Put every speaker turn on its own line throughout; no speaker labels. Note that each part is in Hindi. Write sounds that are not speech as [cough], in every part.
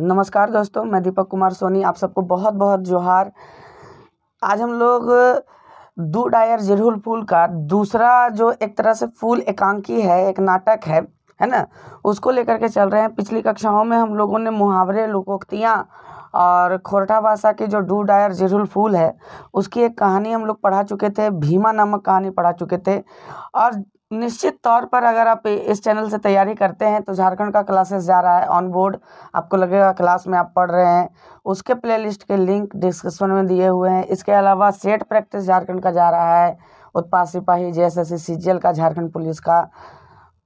नमस्कार दोस्तों मैं दीपक कुमार सोनी आप सबको बहुत बहुत जोहार आज हम लोग दू डायर जरहुल फूल का दूसरा जो एक तरह से फूल एकांकी है एक नाटक है है ना उसको लेकर के चल रहे हैं पिछली कक्षाओं में हम लोगों ने मुहावरे लोकोक्तियाँ और खोरठा भाषा की जो डू डायर जिरुल फूल है उसकी एक कहानी हम लोग पढ़ा चुके थे भीमा नामक कहानी पढ़ा चुके थे और निश्चित तौर पर अगर आप इस चैनल से तैयारी करते हैं तो झारखंड का क्लासेस जा रहा है ऑन बोर्ड आपको लगेगा क्लास में आप पढ़ रहे हैं उसके प्लेलिस्ट के लिंक डिस्क्रिप्शन में दिए हुए हैं इसके अलावा सेट प्रैक्टिस झारखंड का जा रहा है उत्पाद सिपाही जे एस एस का झारखंड पुलिस का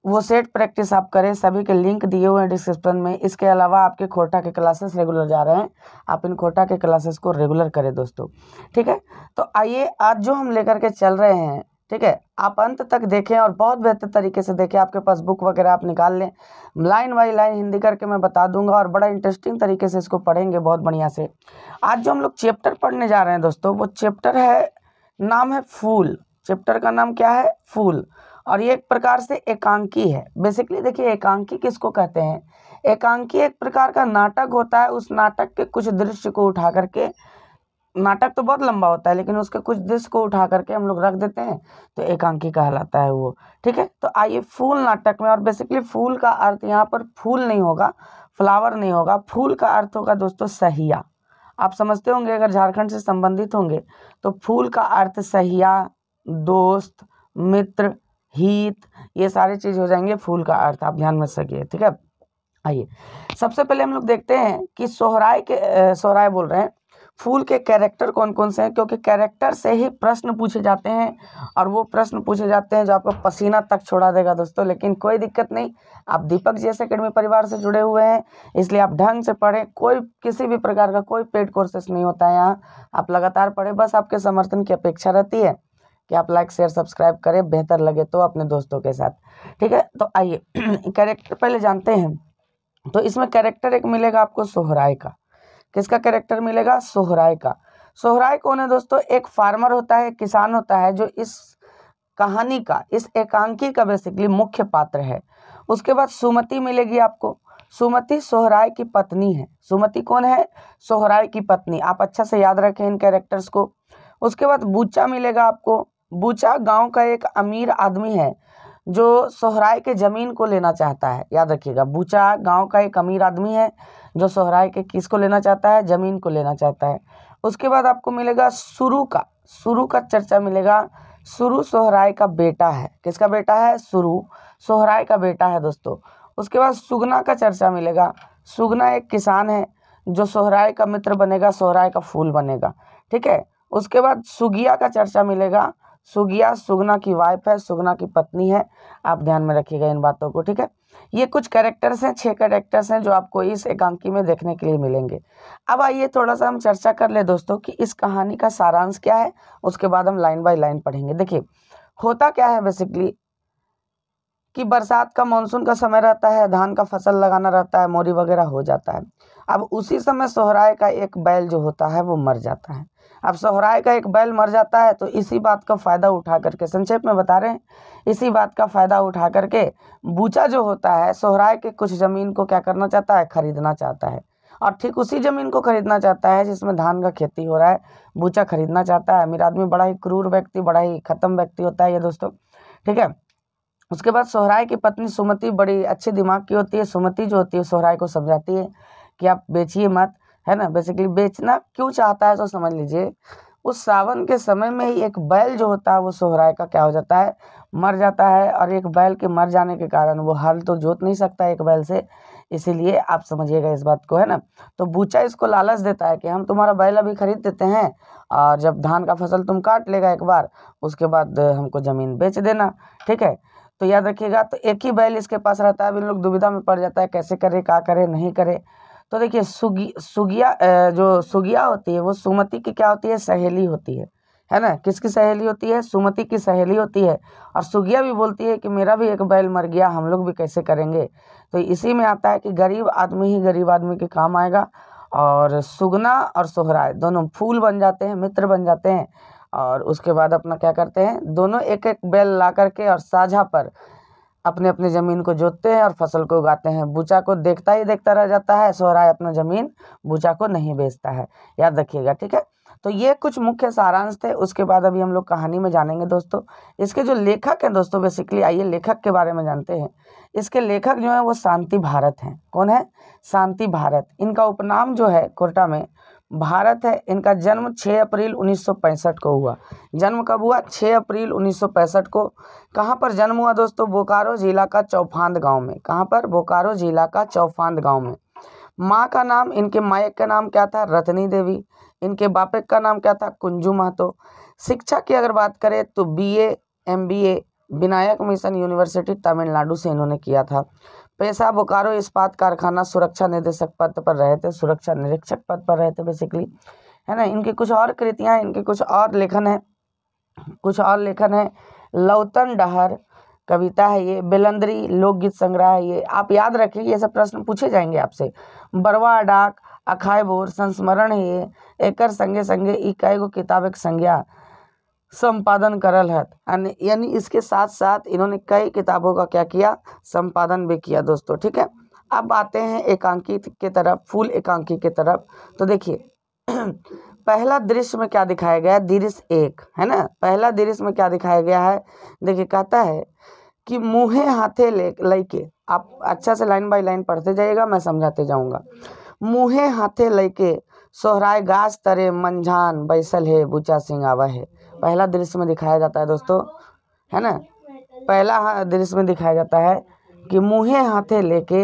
वो सेट प्रैक्टिस आप करें सभी के लिंक दिए हुए हैं डिस्क्रिप्शन में इसके अलावा आपके खोटा के क्लासेस रेगुलर जा रहे हैं आप इन खोटा के क्लासेस को रेगुलर करें दोस्तों ठीक है तो आइए आज जो हम लेकर के चल रहे हैं ठीक है आप अंत तक देखें और बहुत बेहतर तरीके से देखें आपके पास बुक वगैरह आप निकाल लें लाइन बाई लाइन हिंदी करके मैं बता दूंगा और बड़ा इंटरेस्टिंग तरीके से इसको पढ़ेंगे बहुत बढ़िया से आज जो हम लोग चैप्टर पढ़ने जा रहे हैं दोस्तों वो चैप्टर है नाम है फूल चैप्टर का नाम क्या है फूल और ये एक प्रकार से एकांकी है बेसिकली देखिए एकांकी किसको कहते हैं एकांकी एक प्रकार का नाटक होता है उस नाटक के कुछ दृश्य को उठा करके नाटक तो बहुत लंबा होता है लेकिन उसके कुछ दृश्य को उठा करके हम लोग रख देते हैं तो एकांकी कहलाता है वो ठीक है तो आइए फूल नाटक में और बेसिकली फूल का अर्थ यहाँ पर फूल नहीं होगा फ्लावर नहीं होगा फूल का अर्थ होगा दोस्तों सहिया आप समझते होंगे अगर झारखंड से संबंधित होंगे तो फूल का अर्थ सहिया दोस्त मित्र हित ये सारे चीज़ हो जाएंगे फूल का अर्थ आप ध्यान में सकिए ठीक है आइए सबसे पहले हम लोग देखते हैं कि सोहराय के सोहराय बोल रहे हैं फूल के कैरेक्टर कौन कौन से हैं क्योंकि कैरेक्टर से ही प्रश्न पूछे जाते हैं और वो प्रश्न पूछे जाते हैं जो आपको पसीना तक छोड़ा देगा दोस्तों लेकिन कोई दिक्कत नहीं आप दीपक जी एस अकेडमी परिवार से जुड़े हुए हैं इसलिए आप ढंग से पढ़ें कोई किसी भी प्रकार का कोई पेड कोर्सेस नहीं होता है यहाँ आप लगातार पढ़ें बस आपके समर्थन की अपेक्षा रहती है कि आप लाइक शेयर सब्सक्राइब करें बेहतर लगे तो अपने दोस्तों के साथ ठीक है तो आइए [clears throat] कैरेक्टर पहले जानते हैं तो इसमें कैरेक्टर एक मिलेगा आपको सोहराय का किसका कैरेक्टर मिलेगा सोहराय का सोहराय कौन है दोस्तों एक फार्मर होता है किसान होता है जो इस कहानी का इस एकांकी का बेसिकली मुख्य पात्र है उसके बाद सुमति मिलेगी आपको सुमति सोहराय की पत्नी है सुमति कौन है सोहराय की पत्नी आप अच्छा से याद रखें इन कैरेक्टर्स को उसके बाद बूचा मिलेगा आपको बूचा गांव का एक अमीर आदमी है जो सोहराय के ज़मीन को लेना चाहता है याद रखिएगा बूचा गांव का एक अमीर आदमी है जो सोहराय के किसको लेना चाहता है ज़मीन को लेना चाहता है उसके बाद आपको मिलेगा शुरू का शुरू का चर्चा मिलेगा शुरू सोहराय का बेटा है किसका बेटा है शुरू सोहराय का बेटा है दोस्तों उसके बाद सुगना का चर्चा मिलेगा सुगना एक किसान है जो सोहराय का मित्र बनेगा सोहराय का फूल बनेगा ठीक है उसके बाद सुगिया का चर्चा मिलेगा सुगिया सुगना की वाइफ है सुगना की पत्नी है आप ध्यान में रखिएगा इन बातों को ठीक है ये कुछ कैरेक्टर्स हैं छह कैरेक्टर्स हैं जो आपको इस एकांकी में देखने के लिए मिलेंगे अब आइए थोड़ा सा हम चर्चा कर ले दोस्तों कि इस कहानी का सारांश क्या है उसके बाद हम लाइन बाय लाइन पढ़ेंगे देखिए होता क्या है बेसिकली कि बरसात का मानसून का समय रहता है धान का फसल लगाना रहता है मोरी वगैरह हो जाता है अब उसी समय सोहराय का एक बैल जो होता है वो मर जाता है अब सोहराय का एक बैल मर जाता है तो इसी बात का फ़ायदा उठा करके संक्षेप में बता रहे हैं इसी बात का फ़ायदा उठा करके बूचा जो होता है सोहराय के कुछ ज़मीन को क्या करना चाहता है खरीदना चाहता है और ठीक उसी ज़मीन को खरीदना चाहता है जिसमें धान का खेती हो रहा है बूचा खरीदना चाहता है अमीर आदमी बड़ा ही क्रूर व्यक्ति बड़ा ही ख़त्म व्यक्ति होता है ये दोस्तों ठीक है उसके बाद सोहराय की पत्नी सुमति बड़ी अच्छे दिमाग की होती है सुमति जो होती है सोहराय को समझाती है कि आप बेचिए मत है ना बेसिकली बेचना क्यों चाहता है तो समझ लीजिए उस सावन के समय में ही एक बैल जो होता है वो सोहराय का क्या हो जाता है मर जाता है और एक बैल के मर जाने के कारण वो हल तो जोत नहीं सकता एक बैल से इसीलिए आप समझिएगा इस बात को है ना तो बूचा इसको लालच देता है कि हम तुम्हारा बैल अभी खरीद देते हैं और जब धान का फसल तुम काट लेगा एक बार उसके बाद हमको ज़मीन बेच देना ठीक है तो याद रखिएगा तो एक ही बैल इसके पास रहता है अभी लोग दुविधा में पड़ जाता है कैसे करे क्या करे नहीं करे तो देखिए सुगी सुगिया जो सुगिया होती है वो सुमति की क्या होती है सहेली होती है है ना किसकी सहेली होती है सुमति की सहेली होती है और सुगिया भी बोलती है कि मेरा भी एक बैल मर गया हम लोग भी कैसे करेंगे तो इसी में आता है कि गरीब आदमी ही गरीब आदमी के काम आएगा और सुगना और सोहराय दोनों फूल बन जाते हैं मित्र बन जाते हैं और उसके बाद अपना क्या करते हैं दोनों एक एक बैल ला करके और साझा पर अपने अपने ज़मीन को जोतते हैं और फसल को उगाते हैं बूचा को देखता ही देखता रह जाता है सोहराय अपना ज़मीन बूचा को नहीं बेचता है याद रखिएगा ठीक है तो ये कुछ मुख्य सारांश थे उसके बाद अभी हम लोग कहानी में जानेंगे दोस्तों इसके जो लेखक हैं दोस्तों बेसिकली आइए लेखक के बारे में जानते हैं इसके लेखक जो हैं वो शांति भारत हैं कौन है शांति भारत इनका उपनाम जो है कोटा में भारत है इनका जन्म छः अप्रैल उन्नीस को हुआ जन्म कब हुआ छः अप्रैल उन्नीस को कहाँ पर जन्म हुआ दोस्तों बोकारो जिला का चौफांद गांव में कहाँ पर बोकारो जिला का चौफांद गांव में माँ का नाम इनके मायक का नाम क्या था रतनी देवी इनके बापक का नाम क्या था कुंजू महतो शिक्षा की अगर बात करें तो B A M B A Vinayaka Mission University Tamil Nadu से इन्होंने किया था पेशा बोकारो इस्पात कारखाना सुरक्षा निदेशक पद पर रहे थे सुरक्षा निरीक्षक पद पर रहे थे बेसिकली है ना इनकी कुछ और कृतियाँ इनके कुछ और लेखन है कुछ और लेखन है लौतन डहर कविता है ये बेलंदरी लोकगीत संग्रह है ये आप याद रखें ये सब प्रश्न पूछे जाएंगे आपसे बरवा डाक अखाय बोर संस्मरण है ये एकर संगे संगे इकाई गो एक संज्ञा संपादन करल है यानी इसके साथ साथ इन्होंने कई किताबों का क्या किया संपादन भी किया दोस्तों ठीक है अब आते हैं एकांकी के तरफ फूल एकांकी के तरफ तो देखिए [clears throat] पहला दृश्य में क्या दिखाया गया है दृश्य एक है ना पहला दृश्य में क्या दिखाया गया है देखिए कहता है कि मुँह हाथे ले लेके आप अच्छा से लाइन बाय लाइन पढ़ते जाइएगा मैं समझाते जाऊँगा मुँह हाथे लेके सोहराय गाज तरे मंझान बैसल है बुचा सिंह आवा है पहला दृश्य में दिखाया जाता है दोस्तों है ना पहला दृश्य में दिखाया जाता है कि मुँहे हाथे लेके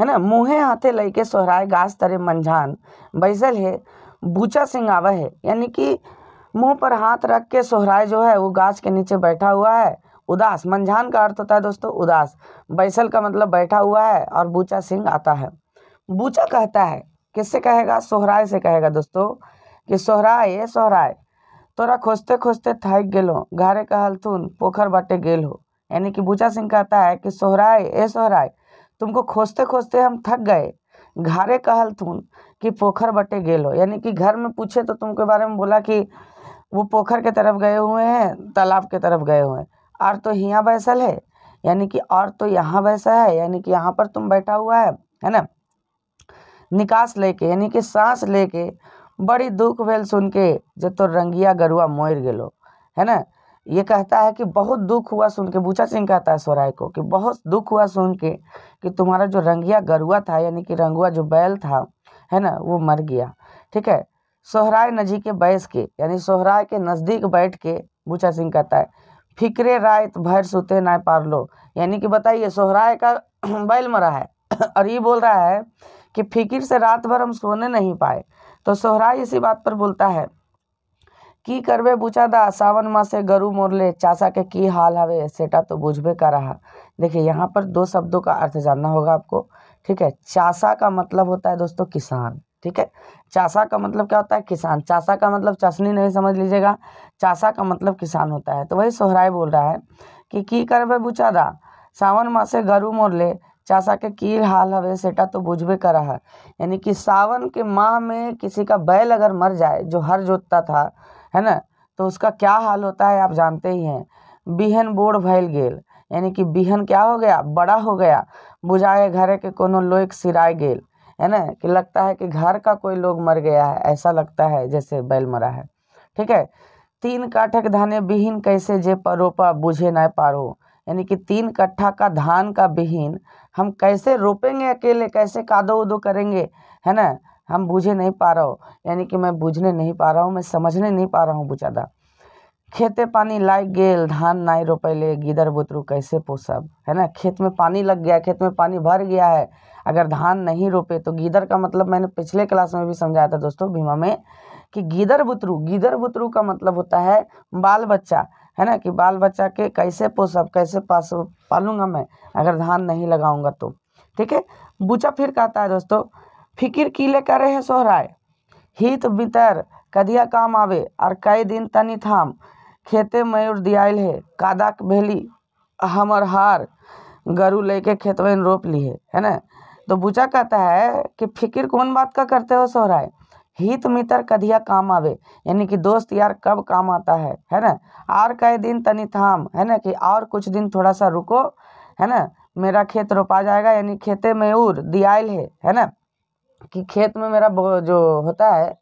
है ना मुँहे हाथे लेके सोहराय गास तरे मंझान बैसल है बूचा आवा है यानी कि मुंह पर हाथ रख के सोहराय जो है वो गाछ के नीचे बैठा हुआ है उदास मंझान का अर्थ होता है दोस्तों उदास बैसल का मतलब बैठा हुआ है और बूचा सिंह आता है बूचा कहता है किससे कहेगा सोहराय से कहेगा दोस्तों कि सोहराय ए सोहराय तोरा खोजते खोजते थाक गेलो घारे कहलथुन पोखर बाटे गेल हो यानी कि भूचा सिंह कहता है कि सोहराय ए सोहराय तुमको खोजते खोजते हम थक गए घारे कहलथुन कि पोखर बटे गेल हो यानी कि घर में पूछे तो तुमके बारे में बोला कि वो पोखर के तरफ गए हुए हैं तालाब के तरफ गए हुए हैं और तो यहाँ बैसल है यानी कि और तो यहाँ बैसा है यानी कि यहाँ पर तुम बैठा हुआ है है ना निकास लेके यानी कि सांस लेके बड़ी दुख भेल सुन के जे तोर रंगिया गरुआ मर गेलो है ना ये कहता है कि बहुत दुख हुआ सुन के बूचा सिंह कहता है सोराय को कि बहुत दुख हुआ सुन के कि तुम्हारा जो रंगिया गरुआ था यानी कि रंगुआ जो बैल था है ना वो मर गया ठीक है सोहराय नजी के बैस के यानी सोहराय के नज़दीक बैठ के बूचा सिंह कहता है फिक्रे राय भर सुते ना पार लो यानी कि बताइए सोहराय का [clears throat] बैल मरा है [clears throat] और ये बोल रहा है कि फिकिर से रात भर हम सोने नहीं पाए तो सोहरा इसी बात पर बोलता है की करबे दा सावन माँ से गरु मोर ले चाचा के की हाल हवे सेटा तो बुझबे का रहा देखिए यहाँ पर दो शब्दों का अर्थ जानना होगा आपको ठीक है चाचा का मतलब होता है दोस्तों किसान ठीक है चाचा का मतलब क्या होता है किसान चाचा का मतलब चाशनी नहीं समझ लीजिएगा चाचा का मतलब किसान होता है तो वही सोहराय बोल रहा है कि की करबे दा सावन माह से गरु मोर ले चाचा के की हाल हवे सेटा तो बुझबे करा है यानी कि सावन के माह में किसी का बैल अगर मर जाए जो हर जोतता था है ना तो उसका क्या हाल होता है आप जानते ही हैं बिहन बोड़ भैल गेल यानी कि बिहन क्या हो गया बड़ा हो गया बुझाए घरे के कोनो लोग सिराए गेल है ना कि लगता है कि घर का कोई लोग मर गया है ऐसा लगता है जैसे बैल मरा है ठीक है तीन काठक धाने बिहीन कैसे जे परोपा बुझे ना पारो यानी कि तीन कट्ठा का धान का बिहीन हम कैसे रोपेंगे अकेले कैसे कादो उदो करेंगे है ना हम बूझे नहीं पा रहा हो यानी कि मैं बूझने नहीं पा रहा हूँ मैं समझने नहीं पा रहा हूँ बुझादा खेते पानी लाग गेल धान नहीं ले गीदर बुतरू कैसे पोसब है ना खेत में पानी लग गया खेत में पानी भर गया है अगर धान नहीं रोपे तो गीदर का मतलब मैंने पिछले क्लास में भी समझाया था दोस्तों भीमा में कि गीदर बुतरू गीदर बुतरू का मतलब होता है बाल बच्चा है ना कि बाल बच्चा के कैसे पोसब कैसे पास पालूंगा मैं अगर धान नहीं लगाऊंगा तो ठीक है बूचा फिर कहता है दोस्तों फिकिर किले करे है सोहराय हित बितर कदिया काम आवे और कई दिन तनी थाम खेते मयूर दियाल है कादा भेली हमर हार गरु लेके खेतवन रोप ली है है ना तो बूचा कहता है कि फिकिर कौन बात का करते हो सोहराय हित मित्र कधिया काम आवे यानी कि दोस्त यार कब काम आता है है ना और कई दिन तनी थाम है ना कि और कुछ दिन थोड़ा सा रुको है ना मेरा खेत रोपा जाएगा यानी खेते में उर दियाल है है ना कि खेत में मेरा जो होता है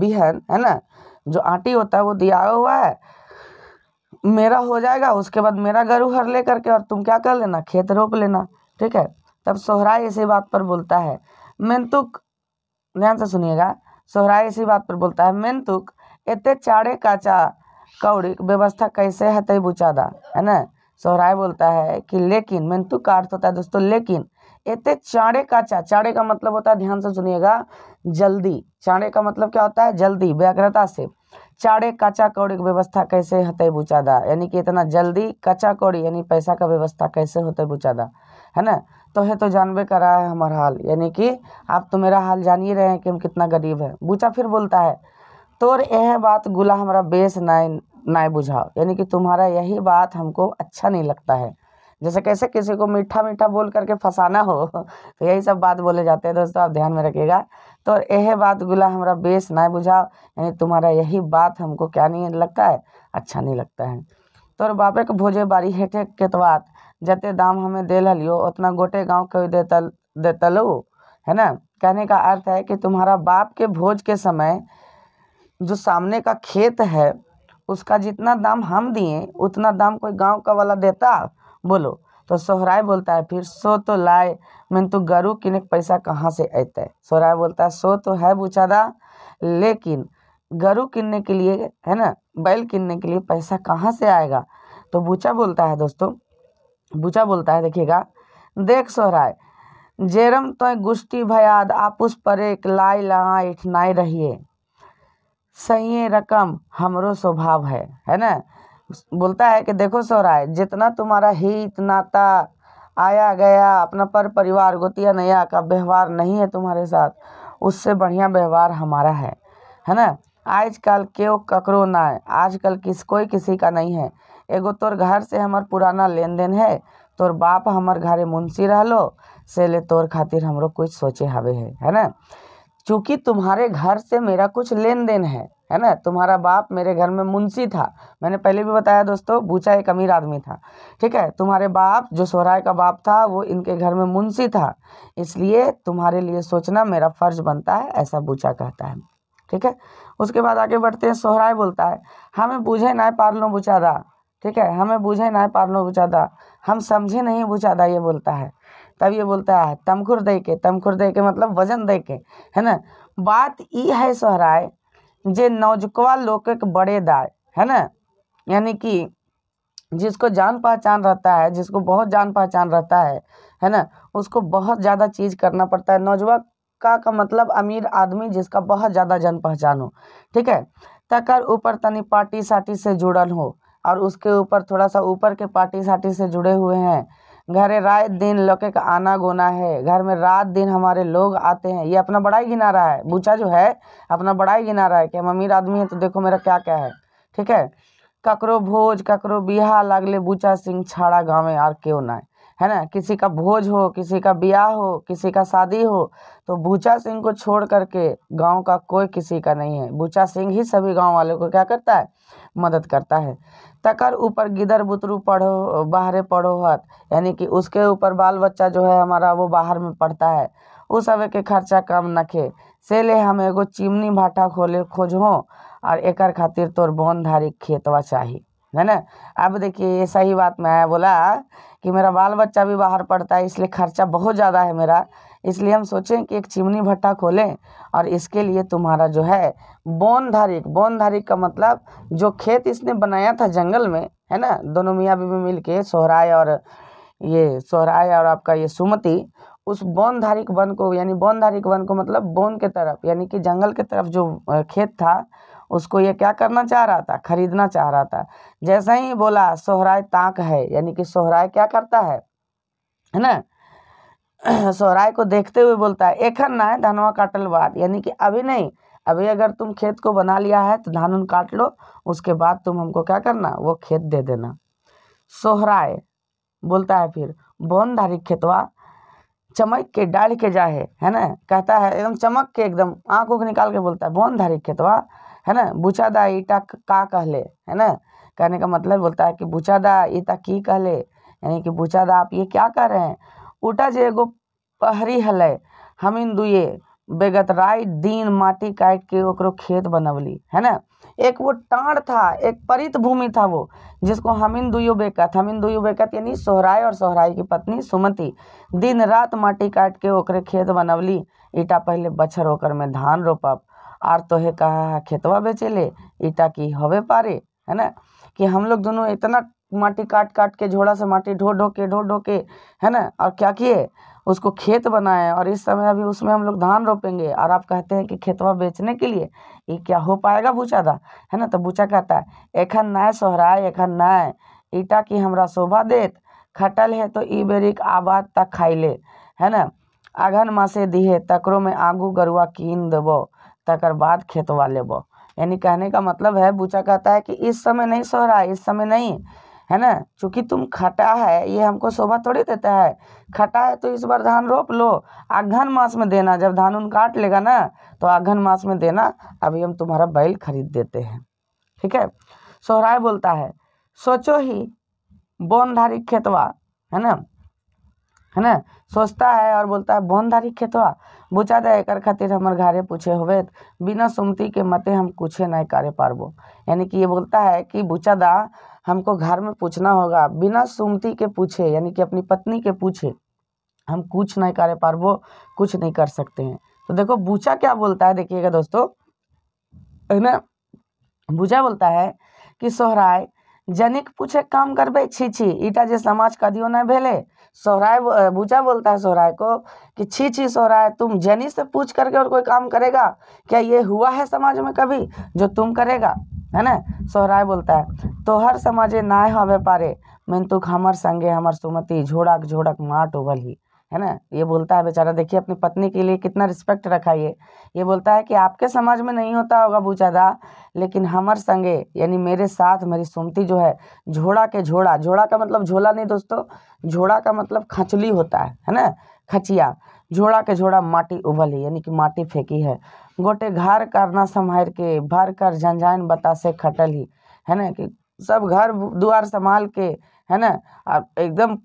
बिहन है ना जो आटी होता है वो दिया हुआ है मेरा हो जाएगा उसके बाद मेरा गरु हर ले करके और तुम क्या कर लेना खेत रोप लेना ठीक है तब सोहरा इसी बात पर बोलता है तो ध्यान से सुनिएगा सोहराय इसी बात पर बोलता है मेनतुक इतने चारे काचा कौड़ी व्यवस्था कैसे है तय बुचादा है ना सोहराय बोलता है कि लेकिन मेंतु का अर्थ होता है दोस्तों लेकिन इतने चारे काचा चारे का मतलब होता है ध्यान से सुनिएगा जल्दी चारे का मतलब क्या होता है जल्दी व्याग्रता से चारे काचा कौड़ी की व्यवस्था कैसे होते बुचादा यानी कि इतना जल्दी काचा कौड़ी यानी पैसा का व्यवस्था कैसे होते बुचादा है ना तो है तो जानबे कर रहा है हमारा हाल यानी कि आप तो मेरा हाल जान ही रहे हैं कि हम कितना गरीब है बूचा फिर बोलता है तोर यह बात गुला हमारा बेस नाय नाय बुझाओ यानी कि तुम्हारा यही बात हमको अच्छा नहीं लगता है जैसे कैसे किसी को मीठा मीठा बोल करके फंसाना हो [laughs] तो यही सब बात बोले जाते हैं दोस्तों आप ध्यान में रखिएगा तो यह बात गुला हमारा बेस ना बुझाओ यानी तुम्हारा यही बात हमको क्या नहीं लगता है अच्छा नहीं लगता है तो बापे के भोजे बारी हेठे केतवात जते दाम हमें दे लियो उतना गोटे गाँव के देतल देतलो है ना कहने का अर्थ है कि तुम्हारा बाप के भोज के समय जो सामने का खेत है उसका जितना दाम हम दिए उतना दाम कोई गांव का वाला देता बोलो तो सोहराय बोलता है फिर सो तो लाए मैंने तो गरु किने पैसा कहाँ से है सोहराय बोलता है सो तो है बुचादा लेकिन गरु किनने के लिए है ना बैल किनने के लिए पैसा कहाँ से आएगा तो बूचा बोलता है दोस्तों बुचा बोलता है देखिएगा देख सोहराय जेरम तो गुस्ती भयाद पर एक लाई लहाँ इठनाई रहिए सही रकम हमरो स्वभाव है है ना बोलता है कि देखो सोहराय जितना तुम्हारा हित नाता आया गया अपना पर परिवार गोतिया नया का व्यवहार नहीं है तुम्हारे साथ उससे बढ़िया व्यवहार हमारा है है ना आजकल क्यों ककरो ना है आजकल किस कोई किसी का नहीं है एगो तोर घर से हमर पुराना लेन देन है तोर बाप हमर घरे मुंशी लो से ले तोर खातिर हमरो कुछ सोचे हवे है है ना चूँकि तुम्हारे घर से मेरा कुछ लेन देन है है ना तुम्हारा बाप मेरे घर में मुंशी था मैंने पहले भी बताया दोस्तों बूचा एक अमीर आदमी था ठीक है तुम्हारे बाप जो सोहराय का बाप था वो इनके घर में मुंशी था इसलिए तुम्हारे लिए सोचना मेरा फ़र्ज बनता है ऐसा बूचा कहता है ठीक है उसके बाद आगे बढ़ते हैं सोहराय बोलता है हमें हाँ, बूझे ना पार लो बुचारा ठीक है हमें बूझे ना पारनो बुझादा हम समझे नहीं बुझादा ये बोलता है तब ये बोलता है तमखुर दे के तमखुर दे के मतलब वजन दे के है ना बात ई है सोहराय जे नौजुकवा लोग के बड़े दाय है ना यानी कि जिसको जान पहचान रहता है जिसको बहुत जान पहचान रहता है है ना उसको बहुत ज़्यादा चीज़ करना पड़ता है नौजवा का का मतलब अमीर आदमी जिसका बहुत ज़्यादा जान पहचान हो ठीक है तकर ऊपर तनी पार्टी साटी से जुड़ल हो और उसके ऊपर थोड़ा सा ऊपर के पार्टी साटी से जुड़े हुए हैं घरे रात दिन लौके का आना गोना है घर में रात दिन हमारे लोग आते हैं ये अपना बड़ा ही गिना रहा है बूचा जो है अपना बड़ा ही गिना रहा है कि हम अमीर आदमी है तो देखो मेरा क्या क्या है ठीक है ककरो भोज ककरो बिया लागले बूचा सिंह छाड़ा गाँव में और क्यों ना है है ना किसी का भोज हो किसी का ब्याह हो किसी का शादी हो तो बूचा सिंह को छोड़ करके गांव का कोई किसी का नहीं है बूचा सिंह ही सभी गांव वालों को क्या करता है मदद करता है तकर ऊपर गिदर बुतरू पढ़ो बाहरे पढ़ो हत यानी कि उसके ऊपर बाल बच्चा जो है हमारा वो बाहर में पढ़ता है उस सब के खर्चा कम नखे से ले हम एगो चिमनी भाटा खोले खोजो और एकर खातिर तोर बोनधारी धारी खेतवा चाहिए है ना अब देखिए ये सही बात में आया बोला कि मेरा बाल बच्चा भी बाहर पढ़ता है इसलिए खर्चा बहुत ज़्यादा है मेरा इसलिए हम सोचें कि एक चिमनी भट्टा खोलें और इसके लिए तुम्हारा जो है बोनधारिक बोनधारिक का मतलब जो खेत इसने बनाया था जंगल में है ना दोनों मियाँ बीवी मिल के सोहराय और ये सोहराय और आपका ये सुमति उस बोनधारिक वन को यानी बोनधारिक वन को मतलब बोन के तरफ यानी कि जंगल के तरफ जो खेत था उसको ये क्या करना चाह रहा था खरीदना चाह रहा था जैसा ही बोला सोहराय ताक है यानी कि सोहराय क्या करता है है ना [clears throat] सोहराय को देखते हुए बोलता है एखन ना है धनवा काटल बाद यानी कि अभी नहीं अभी अगर तुम खेत को बना लिया है तो धान उन काट लो उसके बाद तुम हमको क्या करना वो खेत दे देना सोहराय बोलता है फिर बोनधारी खेतवा चमक के डाल के जाए है, ना कहता है एकदम चमक के एकदम आँख उख निकाल के बोलता है बोनधारी खेतवा है ना बुचादा ईटा का कहले है ना कहने का मतलब बोलता है कि बुचादा ईटा की कहले यानी कि बुचादा आप ये क्या कह रहे हैं ऊटा जे एगो पहरी हमीन हम बेगत राय दिन माटी काट के ओकरो खेत बनवली है ना एक वो टाण था एक परित भूमि था वो जिसको हमीन दुयो बेकत हमीन दुयो बेकत यानी सोहराय और सोहराय की पत्नी सुमति दिन रात माटी काट के ओकरे खेत बनवली ईटा पहले बछर ओकर में धान रोपब आर तोहे कहा है खेतवा बेचे ले ईटा की हवे पारे है ना कि हम लोग दोनों इतना माटी काट काट के झोड़ा से माटी ढो ढो के ढो ढो के है ना और क्या किए उसको खेत बनाए और इस समय अभी उसमें हम लोग धान रोपेंगे और आप कहते हैं कि खेतवा बेचने के लिए ये क्या हो पाएगा बूचा दा है ना तो बूचा कहता है एखन नाय सोहराय एखन नाय ईटा की हमरा शोभा देत खटल है तो ई बेरिक आबाद तक खाई ले है ना अगहन मासे दिए तकरो में आगू गरुआ कीन देबो तकर बाद खेतवा लेबो यानी कहने का मतलब है बूचा कहता है कि इस समय नहीं सोहरा इस समय नहीं है ना चूँकि तुम खटा है ये हमको शोभा थोड़ी देता है खटा है तो इस बार धान रोप लो आघन मास में देना जब धान उन काट लेगा ना तो आघन मास में देना अभी हम तुम्हारा बैल खरीद देते हैं ठीक है सोहराय बोलता है सोचो ही बोनधारी खेतवा है ना है ना सोचता है और बोलता है बोनधारी खेतवा बुचा दे एक खातिर हमारे घरे पूछे हुए बिना सुमती के मते हम कुछ नहीं कार्य पार्बो यानी कि ये बोलता है कि बुचा दा हमको घर में पूछना होगा बिना सुमती के पूछे यानी कि अपनी पत्नी के पूछे हम कुछ नहीं कर पा वो कुछ नहीं कर सकते हैं तो देखो बूचा क्या बोलता है देखिएगा दोस्तों है बूचा बोलता है कि सोहराय जनिक पूछे काम बे छी छी ईटा जे समाज दियो ना भेले सोहराय बूचा बोलता है सोहराय को कि छी छी सोहराय तुम जनी से पूछ करके और कोई काम करेगा क्या ये हुआ है समाज में कभी जो तुम करेगा है ना सोहराय बोलता है तोहर समाजे नाय हवे पारे तुख हमर संगे हमर सुमति झोड़क झोड़क माँ उबल ही है ना ये बोलता है बेचारा देखिए अपनी पत्नी के लिए कितना रिस्पेक्ट रखा ये ये बोलता है कि आपके समाज में नहीं होता होगा बूचादा लेकिन हमर संगे यानी मेरे साथ मेरी सुमती जो है झोड़ा के झोड़ा झोड़ा का मतलब झोला नहीं दोस्तों झोड़ा का मतलब खचली होता है है ना खचिया झोड़ा के झोड़ा माटी उबल यानी कि माटी फेंकी है गोटे घर करना संभार के भर कर झंझान से खटल ही है ना कि सब घर द्वार संभाल के है ना अब एकदम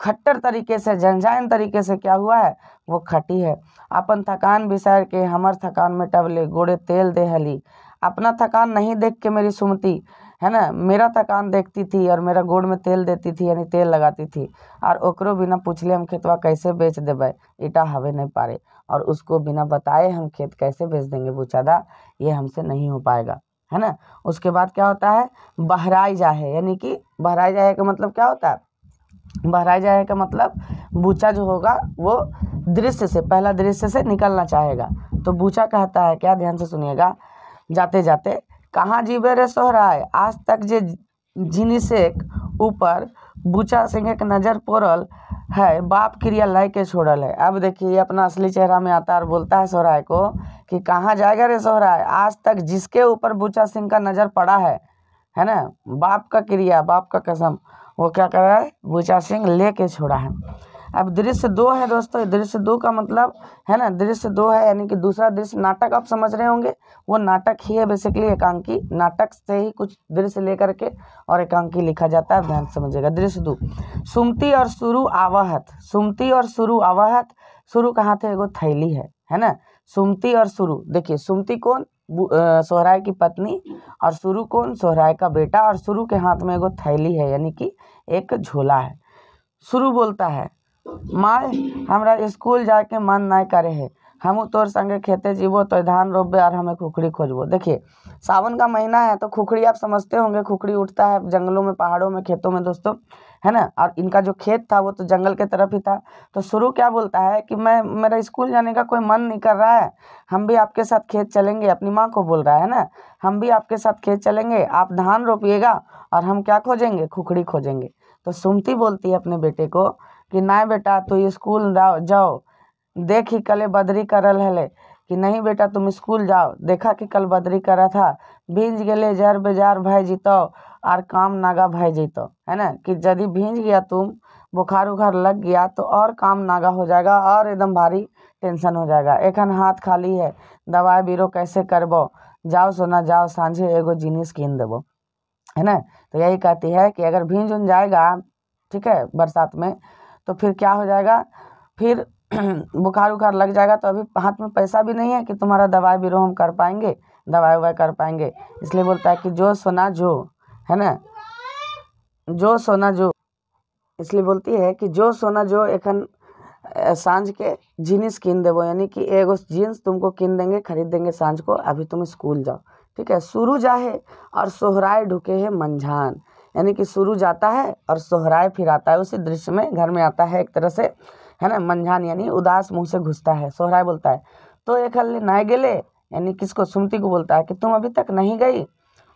खट्टर तरीके से झंझान तरीके से क्या हुआ है वो खटी है अपन थकान बिसार के हमर थकान में टबले गोड़े तेल दे हली अपना थकान नहीं देख के मेरी सुमती है ना मेरा थकान देखती थी और मेरा गोड़ में तेल देती थी यानी तेल लगाती थी और ओकरो बिना पूछले हम खेतवा कैसे बेच देबे ईटा हवे नहीं पारे और उसको बिना बताए हम खेत कैसे बेच देंगे वो चादा ये हमसे नहीं हो पाएगा है ना उसके बाद क्या होता है बहराई जाहे यानी कि बहराई जाहे का मतलब क्या होता है बहराई जाहे का मतलब बूचा जो होगा वो दृश्य से पहला दृश्य से निकलना चाहेगा तो बूचा कहता है क्या ध्यान से सुनिएगा जाते जाते कहाँ जीवे रे सोहराय आज तक जे जिनिसेक ऊपर बुचा सिंह एक नज़र पोरल है बाप क्रिया लय के छोड़ल है अब देखिए अपना असली चेहरा में आता है और बोलता है सोहराय को कि कहाँ जाएगा रे सोहराय आज तक जिसके ऊपर बुचा सिंह का नज़र पड़ा है है ना बाप का क्रिया बाप का कसम वो क्या कर रहा है बुचा सिंह ले के छोड़ा है अब दृश्य दो है दोस्तों दृश्य दो का मतलब है ना दृश्य दो है यानी कि दूसरा दृश्य नाटक आप समझ रहे होंगे वो नाटक ही है बेसिकली एकांकी नाटक से ही कुछ दृश्य लेकर के और एकांकी लिखा जाता है ध्यान समझिएगा दृश्य दो सुमती और सुरु आवाहत सुमती और सुरु आवाहत सुरु कहाँ थे एगो थैली है है ना सुमती और सुरु देखिए सुमती कौन सोहराय की पत्नी और सुरु कौन सोहराय का बेटा और सुरु के हाथ में एगो थैली है यानी कि एक झोला है सुरु बोलता है माय हमरा स्कूल जाए के मन ना करे है हम तोर संगे खेते जीवो तो धान रोपे और हमें खुखड़ी खोजबो देखिए सावन का महीना है तो खुखड़ी आप समझते होंगे खुखड़ी उठता है जंगलों में पहाड़ों में खेतों में दोस्तों है ना और इनका जो खेत था वो तो जंगल के तरफ ही था तो शुरू क्या बोलता है कि मैं मेरा स्कूल जाने का कोई मन नहीं कर रहा है हम भी आपके साथ खेत चलेंगे अपनी माँ को बोल रहा है ना हम भी आपके साथ खेत चलेंगे आप धान रोपिएगा और हम क्या खोजेंगे खुखड़ी खोजेंगे तो सुमती बोलती है अपने बेटे को कि नहीं बेटा तू स्कूल जाओ देख ही कल बदरी करल हले कि नहीं बेटा तुम स्कूल जाओ देखा कि कल बदरी करा था भिंज गए जर बेजार भय जीतो और काम नागा भय जीतो है ना कि यदि भींज गया तुम बुखार उखार लग गया तो और काम नागा हो जाएगा और एकदम भारी टेंशन हो जाएगा एखन हाथ खाली है दवाई बीरो कैसे करबो जाओ सोना जाओ साझे एगो जीनिस कीन देबो है ना तो यही कहती है कि अगर भिंज उन जाएगा ठीक है बरसात में तो फिर क्या हो जाएगा फिर [clears throat] बुखार उखार लग जाएगा तो अभी हाथ में पैसा भी नहीं है कि तुम्हारा दवाई बीरो हम कर पाएंगे दवाई उवाई कर पाएंगे इसलिए बोलता है कि जो सोना जो है ना जो सोना जो इसलिए बोलती है कि जो सोना जो एखन साँझ के जीन्स किन देवो यानी कि एगो जीन्स तुमको किन देंगे खरीद देंगे साँझ को अभी तुम स्कूल जाओ ठीक है शुरू जाहे और सोहराए ढुके है मंझान यानी कि शुरू जाता है और सोहराय फिर आता है उसी दृश्य में घर में आता है एक तरह से है ना मंझान यानी उदास मुँह से घुसता है सोहराय बोलता है तो एक हल नाय गेले यानी किसको सुमती को बोलता है कि तुम अभी तक नहीं गई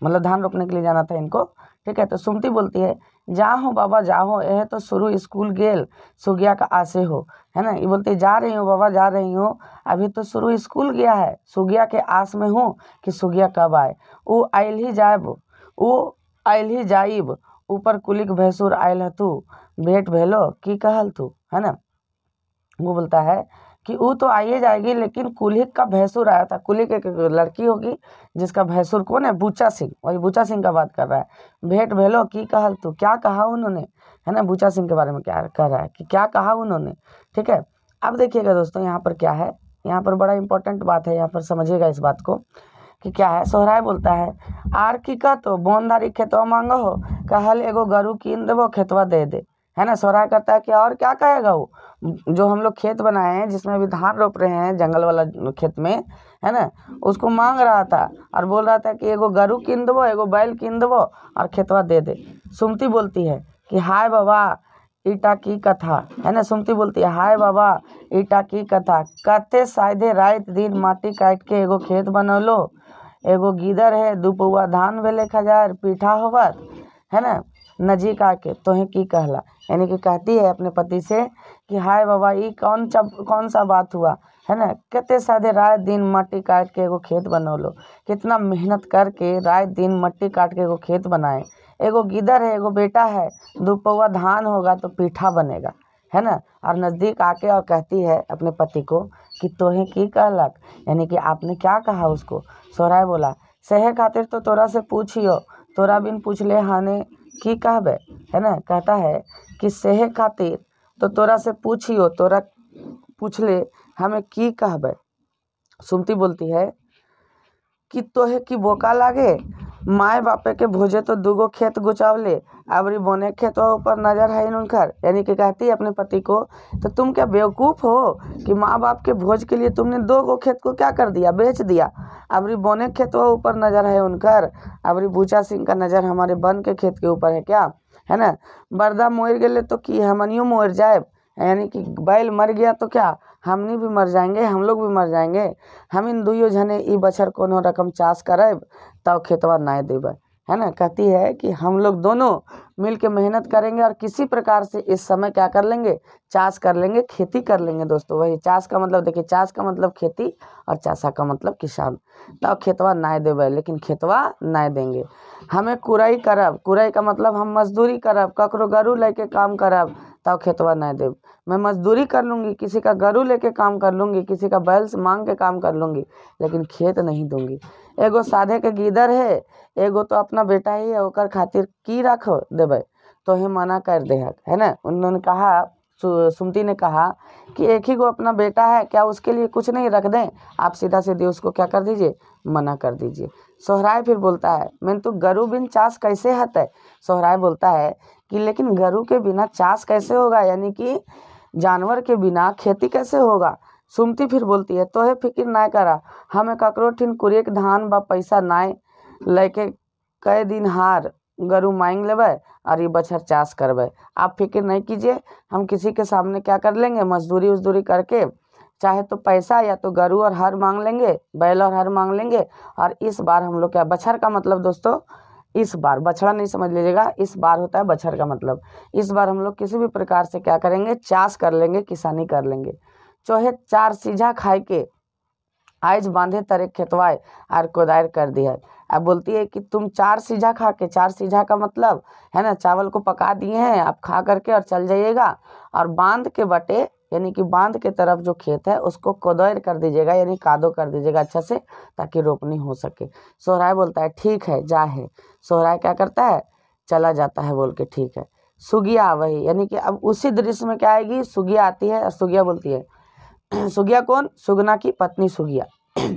मतलब धान रोपने के लिए जाना था इनको ठीक है तो सुमती बोलती है जा हो बाबा जा हो यह तो शुरू स्कूल गेल सुगिया का आशे हो है ना ये बोलती है जा रही हूँ बाबा जा रही हूँ अभी तो शुरू स्कूल गया है सुगिया के आस में हूँ कि सुगिया कब आए वो आयल ही जाए वो आयल ही जाइब ऊपर कुलिक भैंसुर आयल तू भेंट भेलो की कहल तू है ना वो बोलता है कि वो तो आइए जाएगी लेकिन कुलिक का भैंसुर आया था कुलिक एक लड़की होगी जिसका भैंसुर कौन है बूचा सिंह वही बूचा सिंह का बात कर रहा है भेंट भेलो की कहल तू क्या कहा उन्होंने है ना बूचा सिंह के बारे में क्या कह रहा है कि क्या कहा उन्होंने ठीक है अब देखिएगा दोस्तों यहाँ पर क्या है यहाँ पर बड़ा इंपॉर्टेंट बात है यहाँ पर समझिएगा इस बात को कि क्या है सोहराय बोलता है आर की तो बोनधारी खेतवा मांगो हो कहल एगो गरु कीन देवो खेतवा दे दे है ना सोहराय कहता है कि और क्या कहेगा वो जो हम लोग खेत बनाए हैं जिसमें अभी धान रोप रहे हैं जंगल वाला खेत में है ना उसको मांग रहा था और बोल रहा था कि एगो गरु कीन देवो एगो बैल कीन देवो और खेतवा दे दे सुमती बोलती है कि हाय बाबा ईटा की कथा है ना सुमती बोलती है हाय बाबा ईटा की कथा कते साधे रात दिन माटी काट के एगो खेत बनौलो एगो गिदर है दो पौआ धान भेलै खजार पीठा होवत है ना नजीक आके तोहें की कहला यानी कि कहती है अपने पति से कि हाय बाबा ये कौन सा कौन सा बात हुआ है ना कते सादे रात दिन मट्टी काट के एगो खेत बनौलो कितना मेहनत करके रात दिन मट्टी काट के एगो खेत बनाए एगो गिदर है एगो बेटा है दो पौआ धान होगा तो पीठा बनेगा है ना और नज़दीक आके और कहती है अपने पति को कि तोहे की कहलक यानी कि आपने क्या कहा उसको सोहराय बोला सहे खातिर तो तोरा से पूछियो तोरा बिन पूछ ले हाने की कहबे है ना कहता है कि सहे खातिर तो तोरा से पूछियो तोरा पूछ ले हमें की कहबे सुमती बोलती है कि तोहे की बोका लागे माय बापे के भोजे तो दुगो खेत गुचवले अबरी बोने खेतों ऊपर नजर है उनकर यानी कि कहती है अपने पति को तो तुम क्या बेवकूफ़ हो कि माँ बाप के भोज के लिए तुमने दो गो खेत को क्या कर दिया बेच दिया अबरी बौने खेतों ऊपर नजर है उनकर अबरी भूचा सिंह का नज़र हमारे बन के खेत के ऊपर है क्या है ना बर्दा मोर गए तो कि हमनियो मोर जाए यानी कि बैल मर गया तो क्या हमनी भी मर जाएंगे हम लोग भी मर जाएंगे हम इन दुयो जने ई बछर कोनो रकम चास करब तब खेतवा नाय देवे है ना कहती है कि हम लोग दोनों मिल के मेहनत करेंगे और किसी प्रकार से इस समय क्या कर लेंगे चास कर लेंगे खेती कर लेंगे दोस्तों वही चास का मतलब देखिए चास का मतलब खेती और चासा का मतलब किसान तब खेतवा नाय देवे लेकिन खेतवा नाय देंगे हमें कुरई करब कुरई का मतलब हम मजदूरी करब ककरो गरु लेके काम करब तब खेतवा नहीं देव मैं मजदूरी कर लूँगी किसी का गरू लेके काम कर लूँगी किसी का बैल से मांग के काम कर लूँगी लेकिन खेत नहीं दूँगी एगो साधे के गीदर है एगो तो अपना बेटा ही है ओकर खातिर की रख देवे तो ही मना कर दे है ना उन्होंने कहा सुमती ने कहा कि एक ही को अपना बेटा है क्या उसके लिए कुछ नहीं रख दें आप सीधा सीधे उसको क्या कर दीजिए मना कर दीजिए सोहराय फिर बोलता है मैंने तो गरु बिन चास कैसे हत है सोहराय बोलता है कि लेकिन गरु के बिना चास कैसे होगा यानी कि जानवर के बिना खेती कैसे होगा सुमती फिर बोलती है तोहे फिक्र ना करा हमें ककरो ठिन कुरेक धान बा पैसा ना लेके कई दिन हार गरु मांग ले और ये बछर चास करब आप फिक्र नहीं कीजिए हम किसी के सामने क्या कर लेंगे मजदूरी उजदूरी करके चाहे तो पैसा या तो गरु और हर मांग लेंगे बैल और हर मांग लेंगे और इस बार हम लोग क्या बछर का मतलब दोस्तों इस बार बछड़ा नहीं समझ लीजिएगा इस बार होता है बछड़ का मतलब इस बार हम लोग किसी भी प्रकार से क्या करेंगे चास कर लेंगे किसानी कर लेंगे चौहे चार सीझा खाए के आज बांधे तरे खेतवाए आर कोदायर कर दिया अब बोलती है कि तुम चार सीझा खा के चार सीझा का मतलब है ना चावल को पका दिए हैं आप खा करके और चल जाइएगा और बांध के बटे यानी कि बांध के तरफ जो खेत है उसको कोदैर कर दीजिएगा यानी कादो कर दीजिएगा अच्छा से ताकि रोपनी हो सके सोहराय बोलता है ठीक है जा है सोहराय क्या करता है चला जाता है बोल के ठीक है सुगिया वही यानी कि अब उसी दृश्य में क्या आएगी सुगिया आती है और सुगिया बोलती है [clears throat] सुगिया कौन सुगना की पत्नी सुगिया [clears throat]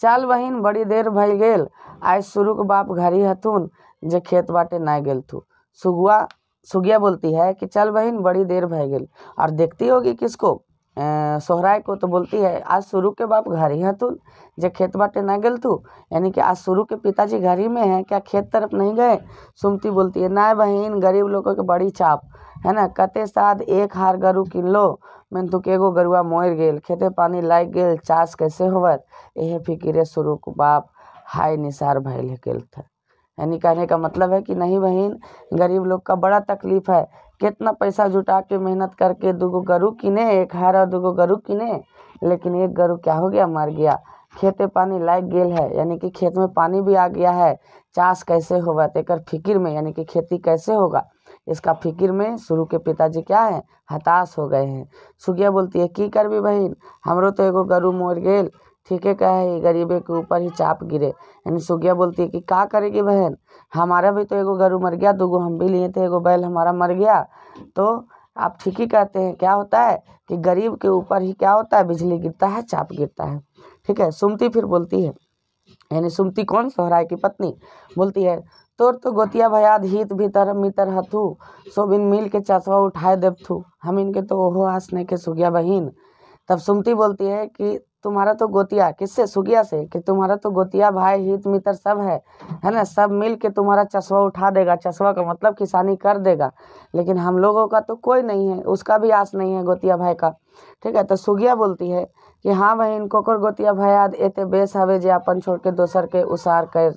चल बहिन बड़ी देर भई गेल आज शुरू के बाप घरी हथुन जे खेत बाटे ना गेल थू सुगुआ सुगिया बोलती है कि चल बहन बड़ी देर भय गई और देखती होगी किसको सोहराय को तो बोलती है आज शुरू के बाप घर ही हतुल जब खेत बाटे ना गल तू यानी कि आज शुरू के पिताजी घर ही में हैं क्या खेत तरफ नहीं गए सुमती बोलती है ना बहन गरीब लोगों के बड़ी चाप है ना कते साध एक हार गरु किन लो तो के एगो गरुआ मोर गेल खेते पानी लाग गेल चास कैसे होवत यह फिक्रे शुरू के बाप हाय निसार भैल केल था यानी कहने का मतलब है कि नहीं बहन गरीब लोग का बड़ा तकलीफ है कितना पैसा जुटा के मेहनत करके दो गो किने एक हार और दो गो किने लेकिन एक गरु क्या हो गया मर गया खेते पानी लाग गेल है यानी कि खेत में पानी भी आ गया है चाष कैसे होगा तो एक फिक्र में यानी कि खेती कैसे होगा इसका फिक्र में शुरू के पिताजी क्या है हताश हो गए हैं सुगिया बोलती है की करबी बहन हमरो तो एगो गरु मर गेल ठीक है है गरीबे के ऊपर ही चाप गिरे यानी सुगिया बोलती है कि का करेगी बहन हमारा भी तो एगो गरु मर गया दो गो हम भी लिए थे एगो बैल हमारा मर गया तो आप ठीक ही कहते हैं क्या होता है कि गरीब के ऊपर ही क्या होता है बिजली गिरता है चाप गिरता है ठीक है सुमती फिर बोलती है यानी सुमती कौन सोहराय की पत्नी बोलती है तोर तो गोतिया भयाद हित भीतर मितर हथु सो बिन मिल के चसवा उठाए देव थू हम इनके तो ओहो आस नहीं के सुगिया बहिन तब सुमती बोलती है कि तुम्हारा तो गोतिया किससे सुगिया से कि तुम्हारा तो गोतिया भाई हित मित्र सब है है ना सब मिल के तुम्हारा चश्मा उठा देगा चश्मा का मतलब किसानी कर देगा लेकिन हम लोगों का तो कोई नहीं है उसका भी आस नहीं है गोतिया भाई का ठीक है तो सुगिया बोलती है कि हाँ भाई इनको कर गोतिया भाई आद एते बेस हवे जे अपन छोड़ के दोसर के उसार कर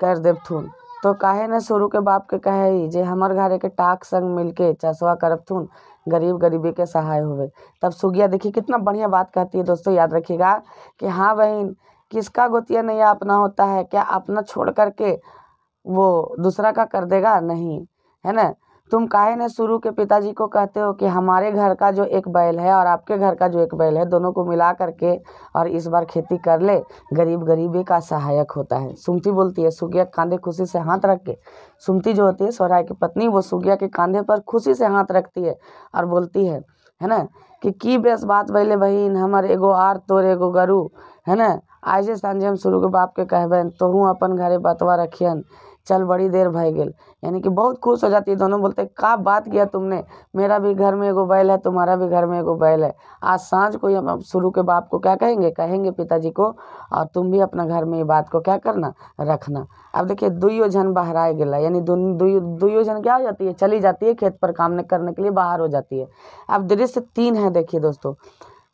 कर देव थून तो काहे न सुरू के बाप के कहे ही जे हमार घर के टाक संग मिलके चसवा करब थुन गरीब गरीबी के सहाय होवे तब सुगिया देखिए कितना बढ़िया बात कहती है दोस्तों याद रखिएगा कि हाँ बहन किसका गोतिया नैया अपना होता है क्या अपना छोड़ करके वो दूसरा का कर देगा नहीं है न तुम काहे ना शुरू के पिताजी को कहते हो कि हमारे घर का जो एक बैल है और आपके घर का जो एक बैल है दोनों को मिला करके और इस बार खेती कर ले गरीब गरीबी का सहायक होता है सुमती बोलती है सुगिया कांधे खुशी से हाथ रख के सुमती जो होती है सौराय की पत्नी वो सुगिया के कांधे पर खुशी से हाथ रखती है और बोलती है है ना कि की बेस बात बैले बहन हमार एगो आर तोर एगो गरु है ना आज सांझे हम शुरू के बाप के कहबन तोहूँ अपन घरे बतवा रखियन चल बड़ी देर भाई गेल यानी कि बहुत खुश हो जाती है दोनों बोलते हैं का बात किया तुमने मेरा भी घर में एगो बैल है तुम्हारा भी घर में एगो बैल है आज साँझ को हम शुरू के बाप को क्या कहेंगे कहेंगे पिताजी को और तुम भी अपना घर में ये बात को क्या करना रखना अब देखिए दुइयो जन बहराए गला यानी दुइयो जन क्या हो जाती है चली जाती है खेत पर काम करने के लिए बाहर हो जाती है अब दृश्य तीन है देखिए दोस्तों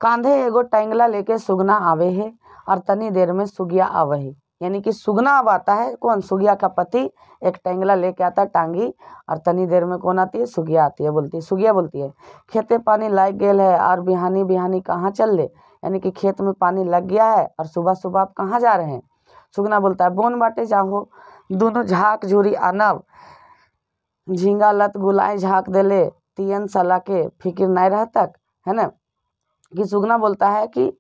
कांधे एगो टेंगला लेके सुगना आवे है और तनी देर में सुगिया आवे है यानी कि सुगना अब आता है कौन सुगिया का पति एक टेंगला लेके आता है टांगी और तनी देर में कौन आती है सुगिया आती है बोलती है सुगिया बोलती है खेते पानी लग गेल है और बिहानी बिहानी कहाँ चल ले यानी कि खेत में पानी लग गया है और सुबह सुबह आप कहाँ जा रहे हैं सुगना बोलता है बोन बाटे जाहो दोनों झाक झूरी आनब झींगा लत गुलाए झाँक ले तीन सला के फिक्र नहीं रह तक है ना कि सुगना बोलता है कि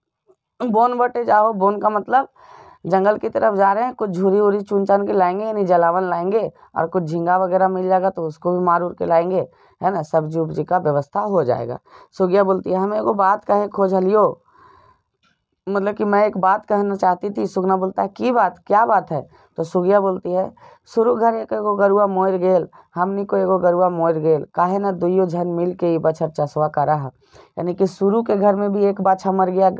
बोन बटे जाओ बोन का मतलब जंगल की तरफ जा रहे हैं कुछ झूरी उरी चुन चान के लाएंगे यानी जलावन लाएंगे और कुछ झींगा वगैरह मिल जाएगा तो उसको भी मार उर के लाएंगे है ना सब्जी उब्जी का व्यवस्था हो जाएगा सुगिया बोलती है हमें एगो बात खोज खोजलियो मतलब कि मैं एक बात कहना चाहती थी सुगना बोलता है की बात क्या बात है तो सुगिया बोलती है शुरू घर एक एगो गरुआ मोर गेल हमनी को एगो गरुआ मोर गेल काहे ना दुइयो झन मिल के ये बछर चसवा करा है यानी कि शुरू के घर में भी एक बाछा मर गया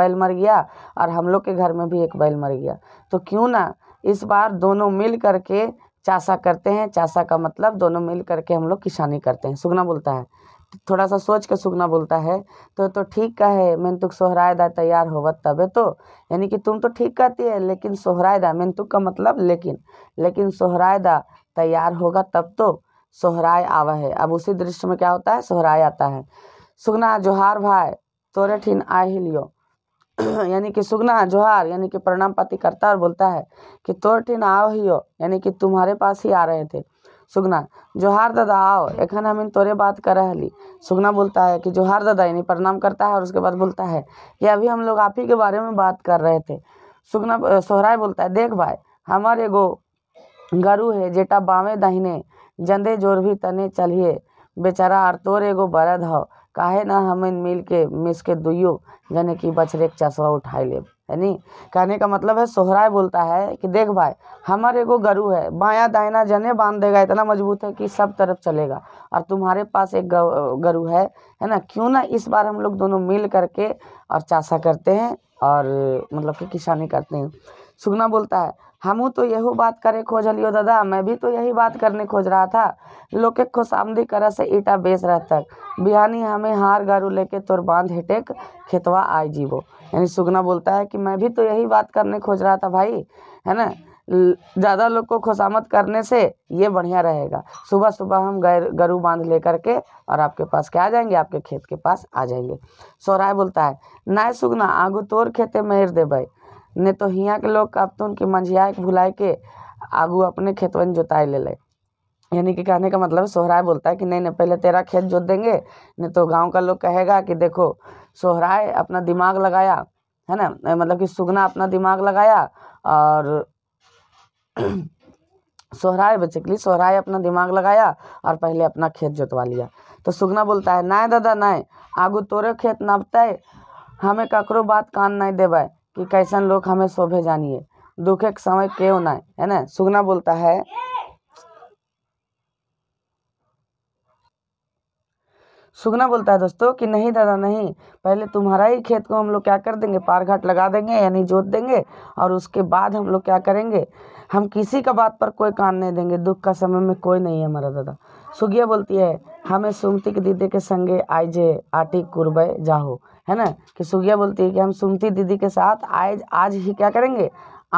बैल मर गया और हम लोग के घर में भी एक बैल मर गया तो क्यों ना इस बार दोनों मिल कर के चासा करते हैं चासा का मतलब दोनों मिल करके हम लोग किसानी करते हैं सुगना बोलता है थोड़ा सा सोच के सुखना बोलता है तो तो ठीक का है मैंने तुक सोहराय दा तैयार होवत तबे तो यानी कि तुम तो ठीक कहती है लेकिन सोहराय दा मैंने तुक का मतलब लेकिन लेकिन सोहराय दा तैयार होगा तब तो सोहराय आवा है अब उसी दृश्य में क्या होता है सोहराय आता है सुगना जोहार भाई तोरे ठीन आ ही लियो [clears throat] यानी कि सुगना जोहार यानी कि प्रणाम पाती करता और बोलता है कि तोर ठीन आओ ही हो यानी कि तुम्हारे पास ही आ रहे थे सुगना जोहार दादा आओ एखन हम इन तोरे बात कर रहली सुगना बोलता है कि जोहार दादा यानी प्रणाम करता है और उसके बाद बोलता है कि अभी हम लोग आप ही के बारे में बात कर रहे थे सुगना सोहराय बोलता है देख भाई हमार एगो गरु है जेटा बामे दाहिने जंदे जोर भी तने चलिए बेचारा आर तोर एगो बरद हो काहे ना हम इन मिल के मिस के दुइयो जने की बछरे के चसवा उठा लेब यानी कहने का मतलब है सोहराय बोलता है कि देख भाई हमारे एगो गरु है बाया दाहिना जने बांध देगा इतना मजबूत है कि सब तरफ चलेगा और तुम्हारे पास एक गरु है है ना क्यों ना इस बार हम लोग दोनों मिल करके और चासा करते हैं और मतलब कि किसानी करते हैं सुगना बोलता है हमू तो यही बात करे लियो दादा मैं भी तो यही बात करने खोज रहा था लोके खुशामदी करा से ईटा बेस रह तक बिहानी हमें हार गारू लेके तोर बांध हेटेक खेतवा आए जीवो यानी सुगना बोलता है कि मैं भी तो यही बात करने खोज रहा था भाई है ना ज़्यादा लोग को खुशामद करने से ये बढ़िया रहेगा सुबह सुबह हम गैर गरु बांध लेकर के और आपके पास क्या आ जाएंगे आपके खेत के पास आ जाएंगे सौराय बोलता है नाय सुगना आगू तोर खेते मेहर भाई नहीं तो हिंया के लोग तो उनकी मंझिया के भुलाए के आगू अपने खेतवन में जोताई ले लें यानी कि कहने का मतलब सोहराय बोलता है कि नहीं नहीं पहले तेरा खेत जोत देंगे नहीं तो गांव का लोग कहेगा कि देखो सोहराय अपना दिमाग लगाया है ना मतलब कि सुगना अपना दिमाग लगाया और [clears throat] सोहराय बेसिकली सोहराय अपना दिमाग लगाया और पहले अपना खेत जोतवा लिया तो सुगना बोलता है ना दादा नहीं आगू तोरे खेत है हमें ककरो बात कान नहीं देबै कि कैसन लोग हमें शोभे जानिए दुखे के समय क्यों ना है ना सुगना बोलता है सुगना बोलता है दोस्तों कि नहीं दादा नहीं पहले तुम्हारा ही खेत को हम लोग क्या कर देंगे पार घाट लगा देंगे यानी जोत देंगे और उसके बाद हम लोग क्या करेंगे हम किसी का बात पर कोई कान नहीं देंगे दुख का समय में कोई नहीं है हमारा दादा सुगिया बोलती है हमें सुमती के दीदी के संगे जे आटी कुरबे जाहो है ना कि सुगिया बोलती है कि हम सुमती दीदी के साथ आज आज ही क्या करेंगे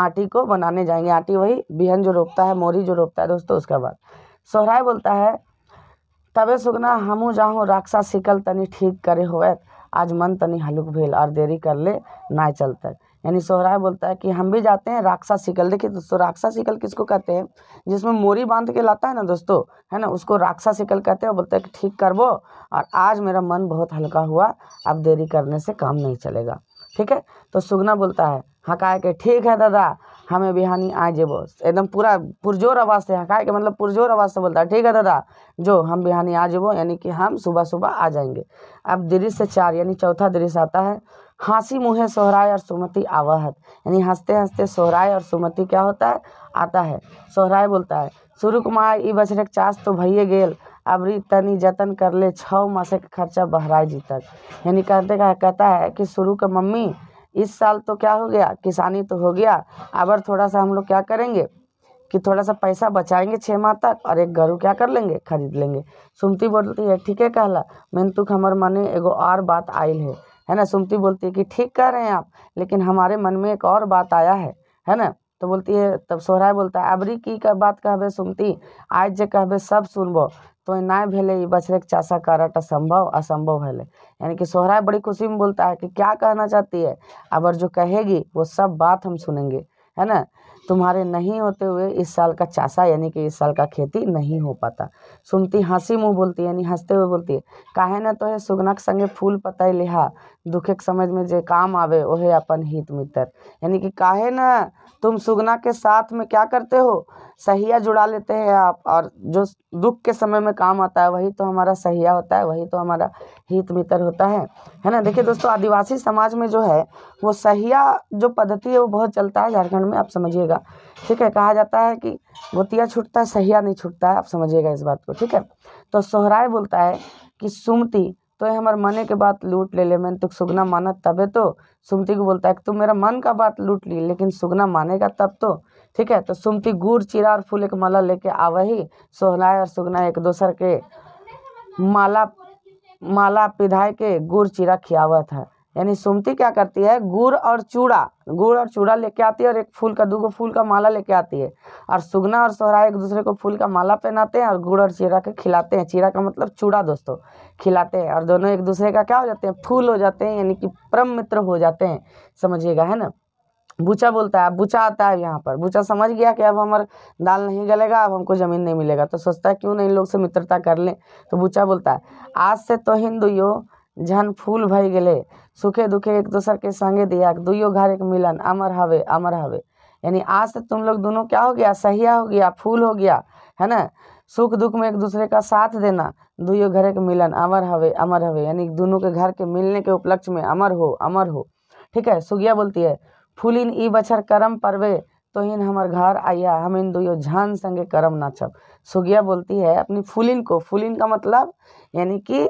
आटी को बनाने जाएंगे आटी वही बिहन जो रोपता है मोरी जो रोपता है दोस्तों उसके बाद सोहराय बोलता है तबे सुगना हमू जाऊँ राक्षा सिकल तनी ठीक करे हो आज मन तनी हलुक भेल और देरी कर ले ना चलते यानी सोहराय बोलता है कि हम भी जाते हैं राक्षा सिकल देखिए दोस्तों राक्षा सिकल किसको कहते हैं जिसमें मोरी बांध के लाता है ना दोस्तों है ना उसको राक्षा सिकल कहते हैं बोलते हैं कि ठीक कर वो और आज मेरा मन बहुत हल्का हुआ अब देरी करने से काम नहीं चलेगा ठीक है तो सुगना बोलता है हकाए के ठीक है दादा हमें बिहानी आ जेब एकदम पूरा पुरजोर आवाज़ से हकाए के मतलब पुरजोर आवाज़ से बोलता है ठीक है दादा जो हम बिहानी आ जेबो यानी कि हम सुबह सुबह आ जाएंगे अब दृश्य चार यानी चौथा दृश्य आता है हंसी मुँह सोहराय और सुमति आवाहत यानी हंसते हंसते सोहराय और सुमति क्या होता है आता है सोहराय बोलता है सूर्य कुमार ई बछड़े चास तो भैये गेल अब रि तनी जतन कर ले छः मासे का खर्चा बहराय जी तक यानी कहते कहता है कि शुरू का मम्मी इस साल तो क्या हो गया किसानी तो हो गया अबर थोड़ा सा हम लोग क्या करेंगे कि थोड़ा सा पैसा बचाएंगे छः माह तक और एक गरु क्या कर लेंगे खरीद लेंगे सुमती बोलती है ठीक है कहला मैंने तुक हमारे मन में एगो और बात आई है है ना सुमती बोलती है कि ठीक कह रहे हैं आप लेकिन हमारे मन में एक और बात आया है है ना तो बोलती है तब सोहराय बोलता है अबरी की का बात कहबे सुमती आज जो कहबे सब सुनबो तो ना भेले ई बछड़े के चाशा करट असंभव असंभव है यानी कि सोहराय बड़ी खुशी में बोलता है कि क्या कहना चाहती है और जो कहेगी वो सब बात हम सुनेंगे है ना तुम्हारे नहीं होते हुए इस साल का चाचा यानी कि इस साल का खेती नहीं हो पाता सुनती हंसी मुँह बोलती यानी हंसते हुए बोलती है काहे ना तो है सुगनक संगे फूल पता लिहा दुखक समय में जे काम आवे वह अपन हित मित्र यानी कि काहे न तुम सुगना के साथ में क्या करते हो सहिया जुड़ा लेते हैं आप और जो दुख के समय में काम आता है वही तो हमारा सहिया होता है वही तो हमारा हित मित्र होता है है ना देखिए दोस्तों आदिवासी समाज में जो है वो सहिया जो पद्धति है वो बहुत चलता है झारखंड में आप समझिएगा ठीक है कहा जाता है कि गोतिया छूटता है सहिया नहीं छूटता है आप समझिएगा इस बात को ठीक है तो सोहराय बोलता है कि सुमती तो हमारे मन के बात लूट ले ले मैंने तो सुगना माना तबे तो सुमती को बोलता है कि तू मेरा मन का बात लूट ली लेकिन सुगना मानेगा तब तो ठीक है तो सुमती गुड़ चीरा और फूल एक माला लेके ही सोहनाए और सुगना एक दूसर के माला माला पिधाए के गुड़ चिरा खियावत है यानी सुमती क्या करती है गुड़ और चूड़ा गुड़ और चूड़ा लेके आती है और एक फूल का दो फूल का माला लेके आती है और सुगना और सोहरा एक दूसरे को फूल का माला पहनाते हैं और गुड़ और चीरा के खिलाते हैं चीरा का मतलब चूड़ा दोस्तों खिलाते हैं और दोनों एक दूसरे का क्या हो जाते हैं फूल हो जाते हैं यानी कि परम मित्र हो जाते हैं समझिएगा है ना बूचा बोलता है बूचा आता है यहाँ पर बूचा समझ गया कि अब हमार दाल नहीं गलेगा अब हमको ज़मीन नहीं मिलेगा तो सोचता है क्यों नहीं इन लोग से मित्रता कर लें तो बूचा बोलता है आज से तो हिंदू यो जहन फूल भई गए सुखे दुखे एक दूसर के संगे दिया दुयो घर एक मिलन अमर हवे अमर हवे यानी आज से तुम लोग दोनों क्या हो गया सहिया हो गया फूल हो गया है ना सुख दुख में एक दूसरे का साथ देना दुयो घर एक मिलन अमर हवे अमर हवे यानी दोनों के घर के मिलने के उपलक्ष्य में अमर हो अमर हो ठीक है सुगिया बोलती है फूलिन ई बछर करम परवे तो इन हमार घर आइया हम इन दुयो झान संगे करम नाचब सुगिया बोलती है अपनी फूलिन को फूलिन का मतलब यानी कि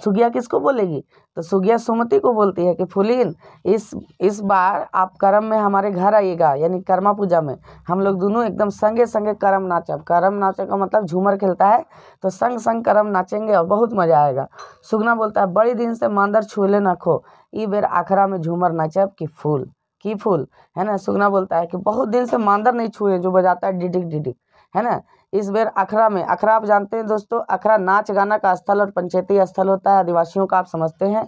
सुगिया किसको बोलेगी तो सुगिया सुमति को बोलती है कि फुलिन इस इस बार आप कर्म में हमारे घर आइएगा यानी कर्मा पूजा में हम लोग दोनों एकदम संगे संगे कर्म नाचब कर्म नाचे का मतलब झूमर खेलता है तो संग संग कर्म नाचेंगे और बहुत मज़ा आएगा सुगना बोलता है बड़ी दिन से मांदर छूले न खो ई बेर आखरा में झूमर नाचब कि फूल की फूल है ना सुगना बोलता है कि बहुत दिन से मांदर नहीं छूए जो बजाता है डिडिक डिडिक है ना इस बार अखरा में अखरा आप जानते हैं दोस्तों अखरा नाच गाना का स्थल और पंचायती स्थल होता है आदिवासियों का आप समझते हैं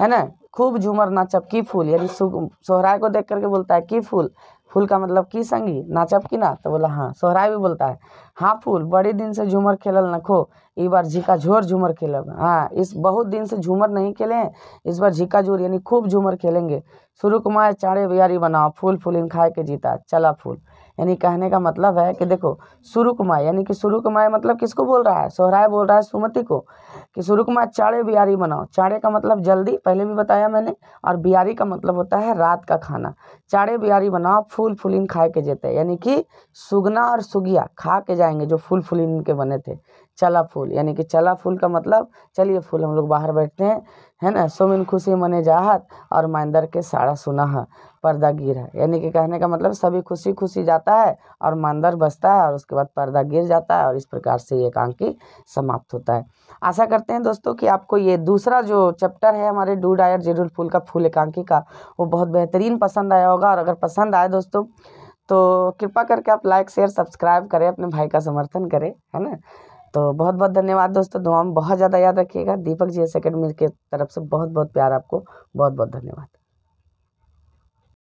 है ना खूब झूमर नाचब की फूल यानी सोहराय को देख करके बोलता है की फूल फूल का मतलब की संगी नाचब की ना तो बोला हाँ सोहराय भी बोलता है हाँ फूल बड़े दिन से झूमर खेलल न खो इस बार झिका झोर झूमर खेल हाँ इस बहुत दिन से झूमर नहीं खेले हैं इस बार झिका झोर यानी खूब झूमर खेलेंगे शुरू कुमार चारे बिहारी बनाओ फूल फूल इन खाए के जीता चला फूल यानी कहने का मतलब है कि देखो सुरुकमाय यानी कि सुरुकमाय मतलब किसको बोल रहा है सोहराय बोल रहा है सुमति को कि सुरुकमाय चाड़े बिहारी बनाओ चाड़े का मतलब जल्दी पहले भी बताया मैंने और बिहारी का मतलब होता है रात का खाना चाड़े बिहारी बनाओ फूल फुलिन खाए के जेते यानी कि सुगना और सुगिया खा के जाएंगे जो फूल फुलिन के बने थे चला फूल यानी कि चला फूल का मतलब चलिए फूल हम लोग बाहर बैठते हैं है ना सोमिन खुशी मने जाहत और माइंदर के सारा सुना है गिर है यानी कि कहने का मतलब सभी खुशी खुशी जाता है और मांदर बसता है और उसके बाद पर्दा गिर जाता है और इस प्रकार से ये एकांकी समाप्त होता है आशा करते हैं दोस्तों कि आपको ये दूसरा जो चैप्टर है हमारे डू डायर जेडुल फूल का फूल एकांकी का वो बहुत बेहतरीन पसंद आया होगा और अगर पसंद आए दोस्तों तो कृपा करके आप लाइक शेयर सब्सक्राइब करें अपने भाई का समर्थन करें है ना तो बहुत बहुत धन्यवाद दोस्तों दुआ में बहुत ज़्यादा याद रखिएगा दीपक जी एस मिल के तरफ से बहुत बहुत प्यार आपको बहुत बहुत धन्यवाद